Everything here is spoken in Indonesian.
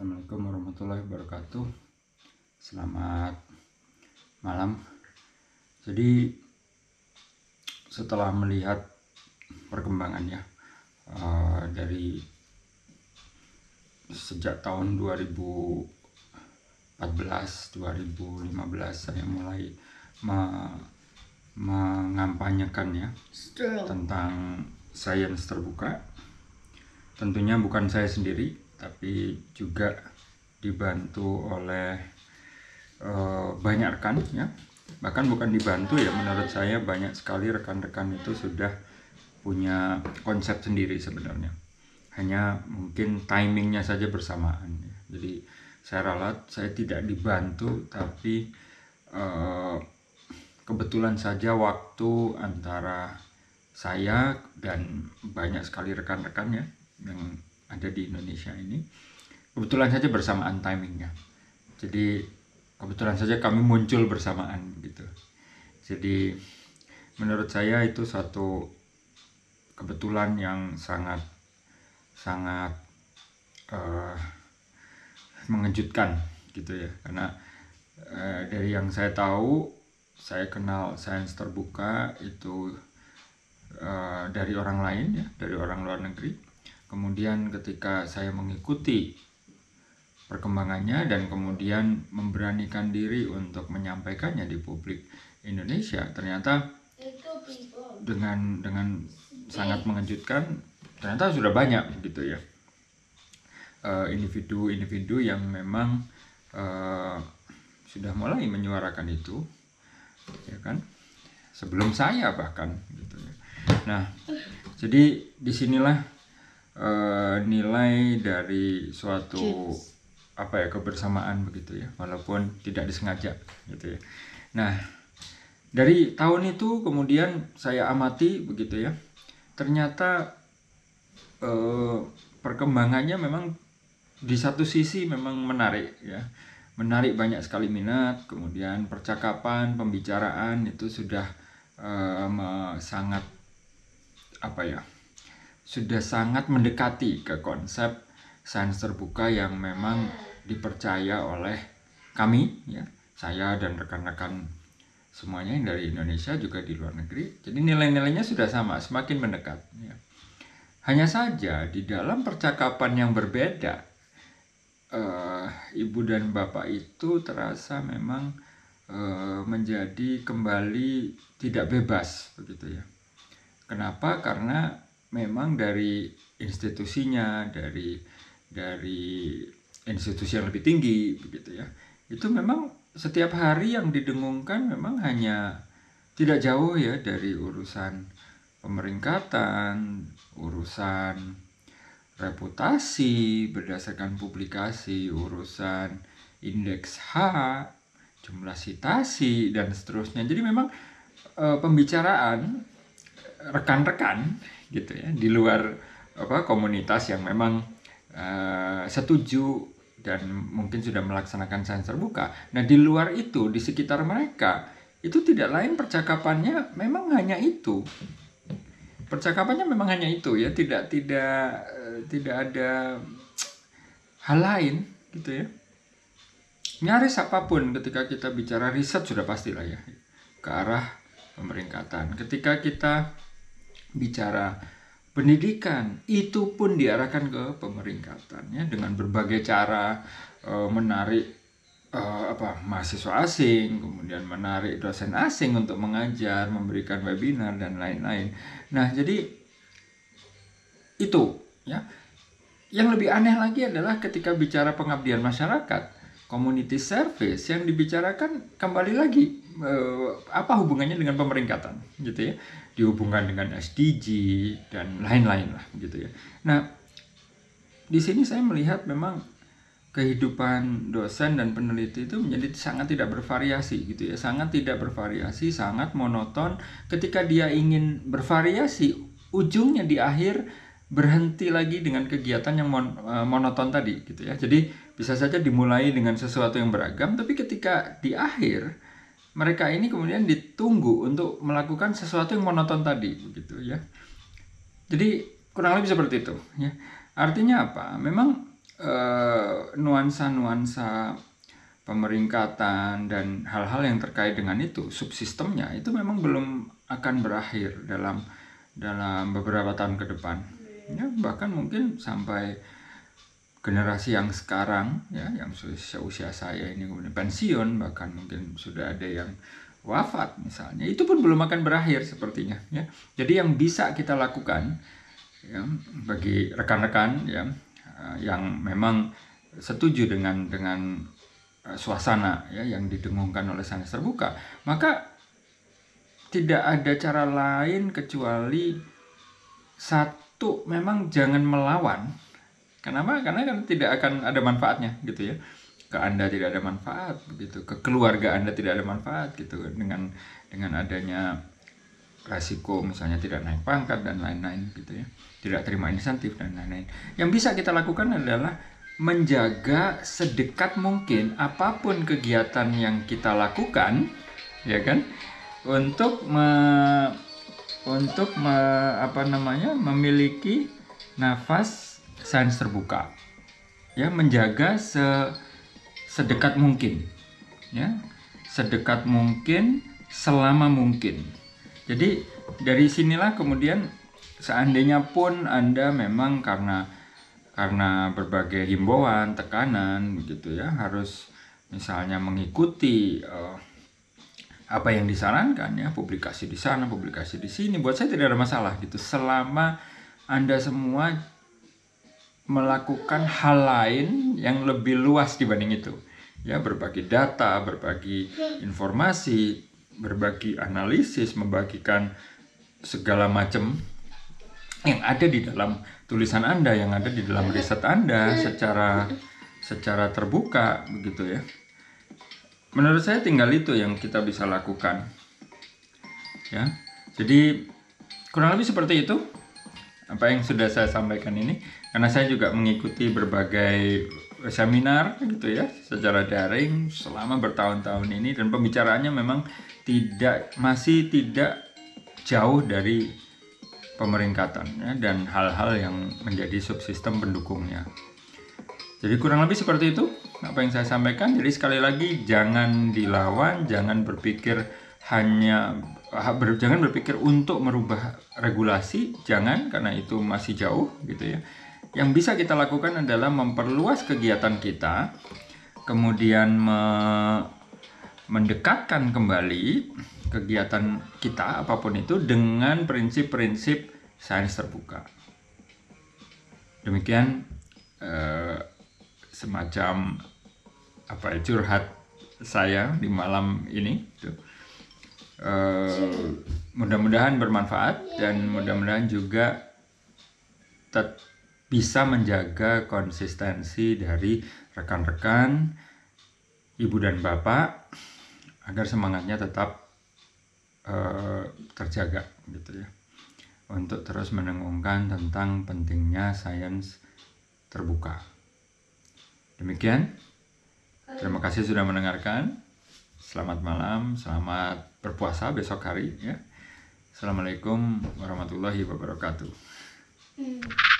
Assalamualaikum warahmatullahi wabarakatuh Selamat malam Jadi setelah melihat perkembangannya eh, Dari sejak tahun 2014-2015 saya mulai me mengampanyekannya tentang sains terbuka tentunya bukan saya sendiri tapi juga dibantu oleh e, banyak rekan ya bahkan bukan dibantu ya menurut saya banyak sekali rekan-rekan itu sudah punya konsep sendiri sebenarnya hanya mungkin timingnya saja bersamaan ya. jadi saya ralat saya tidak dibantu tapi e, kebetulan saja waktu antara saya dan banyak sekali rekan-rekannya yang ada di Indonesia ini kebetulan saja bersamaan timingnya jadi kebetulan saja kami muncul bersamaan gitu jadi menurut saya itu satu kebetulan yang sangat sangat uh, mengejutkan gitu ya karena uh, dari yang saya tahu saya kenal sains terbuka itu uh, dari orang lain ya dari orang luar negeri Kemudian ketika saya mengikuti perkembangannya dan kemudian memberanikan diri untuk menyampaikannya di publik Indonesia, ternyata dengan dengan sangat mengejutkan ternyata sudah banyak gitu ya eh, individu-individu uh, yang memang uh, sudah mulai menyuarakan itu ya kan sebelum saya bahkan gitu ya nah jadi disinilah uh, nilai dari suatu Kids. apa ya kebersamaan begitu ya walaupun tidak disengaja gitu ya nah dari tahun itu kemudian saya amati begitu ya ternyata uh, perkembangannya memang di satu sisi memang menarik ya menarik banyak sekali minat kemudian percakapan pembicaraan itu sudah uh, sangat apa ya sudah sangat mendekati ke konsep sains terbuka yang memang dipercaya oleh kami ya saya dan rekan-rekan semuanya yang dari Indonesia juga di luar negeri jadi nilai-nilainya sudah sama semakin mendekat ya. hanya saja di dalam percakapan yang berbeda uh, ibu dan bapak itu terasa memang eh, menjadi kembali tidak bebas begitu ya kenapa karena memang dari institusinya dari dari institusi yang lebih tinggi begitu ya itu memang setiap hari yang didengungkan memang hanya tidak jauh ya dari urusan pemeringkatan urusan reputasi berdasarkan publikasi urusan indeks H jumlah citasi dan seterusnya jadi memang e, pembicaraan rekan-rekan gitu ya di luar apa komunitas yang memang uh, setuju dan mungkin sudah melaksanakan sains terbuka. Nah di luar itu di sekitar mereka itu tidak lain percakapannya memang hanya itu percakapannya memang hanya itu ya tidak tidak eh, tidak ada hal lain gitu ya nyaris apapun ketika kita bicara riset sudah pastilah ya ke arah pemeringkatan ketika kita bicara pendidikan itu pun diarahkan ke ya dengan berbagai cara e, menarik e, apa mahasiswa asing, kemudian menarik dosen asing untuk mengajar, memberikan webinar dan lain-lain. Nah, jadi itu ya. Yang lebih aneh lagi adalah ketika bicara pengabdian masyarakat community service yang dibicarakan kembali lagi eh, apa hubungannya dengan pemeringkatan gitu ya dihubungkan dengan SDG dan lain-lain lah gitu ya nah di sini saya melihat memang kehidupan dosen dan peneliti itu menjadi sangat tidak bervariasi gitu ya sangat tidak bervariasi sangat monoton ketika dia ingin bervariasi ujungnya di akhir berhenti lagi dengan kegiatan yang mon eh, monoton tadi gitu ya. Jadi bisa saja dimulai dengan sesuatu yang beragam tapi ketika di akhir mereka ini kemudian ditunggu untuk melakukan sesuatu yang monoton tadi begitu ya. Jadi kurang lebih seperti itu ya. Artinya apa? Memang eh, nuansa-nuansa uh, pemeringkatan dan hal-hal yang terkait dengan itu subsistemnya itu memang belum akan berakhir dalam dalam beberapa tahun ke depan ya, bahkan mungkin sampai generasi yang sekarang ya yang seusia saya ini kemudian pensiun bahkan mungkin sudah ada yang wafat misalnya itu pun belum akan berakhir sepertinya ya jadi yang bisa kita lakukan ya, bagi rekan-rekan ya eh, yang memang setuju dengan dengan eh, suasana ya yang didengungkan oleh sanes terbuka maka tidak ada cara lain kecuali satu itu memang jangan melawan. Kenapa? Karena kan tidak akan ada manfaatnya gitu ya. Ke Anda tidak ada manfaat gitu, ke keluarga Anda tidak ada manfaat gitu dengan dengan adanya resiko misalnya tidak naik pangkat dan lain-lain gitu ya. Tidak terima insentif dan lain-lain. Yang bisa kita lakukan adalah menjaga sedekat mungkin apapun kegiatan yang kita lakukan ya kan untuk me untuk me, apa namanya memiliki nafas sains terbuka ya menjaga se, sedekat mungkin ya sedekat mungkin selama mungkin jadi dari sinilah kemudian seandainya pun anda memang karena karena berbagai himbauan tekanan begitu ya harus misalnya mengikuti uh, apa yang disarankan ya publikasi di sana publikasi di sini buat saya tidak ada masalah gitu selama anda semua melakukan hal lain yang lebih luas dibanding itu ya berbagi data berbagi informasi berbagi analisis membagikan segala macam yang ada di dalam tulisan anda yang ada di dalam riset anda secara secara terbuka begitu ya menurut saya tinggal itu yang kita bisa lakukan ya jadi kurang lebih seperti itu apa yang sudah saya sampaikan ini karena saya juga mengikuti berbagai seminar gitu ya secara daring selama bertahun-tahun ini dan pembicaraannya memang tidak masih tidak jauh dari pemeringkatan ya. dan hal-hal yang menjadi subsistem pendukungnya jadi kurang lebih seperti itu apa yang saya sampaikan. Jadi sekali lagi jangan dilawan, jangan berpikir hanya ber, jangan berpikir untuk merubah regulasi, jangan karena itu masih jauh gitu ya. Yang bisa kita lakukan adalah memperluas kegiatan kita, kemudian me, mendekatkan kembali kegiatan kita apapun itu dengan prinsip-prinsip sains terbuka. Demikian eh, semacam apa ya, curhat saya di malam ini. Uh, mudah-mudahan bermanfaat dan mudah-mudahan juga tet bisa menjaga konsistensi dari rekan-rekan, ibu dan bapak agar semangatnya tetap uh, terjaga gitu ya. Untuk terus menengungkan tentang pentingnya sains terbuka. Demikian Terima kasih sudah mendengarkan. Selamat malam, selamat berpuasa besok hari ya. Assalamualaikum warahmatullahi wabarakatuh. Hmm.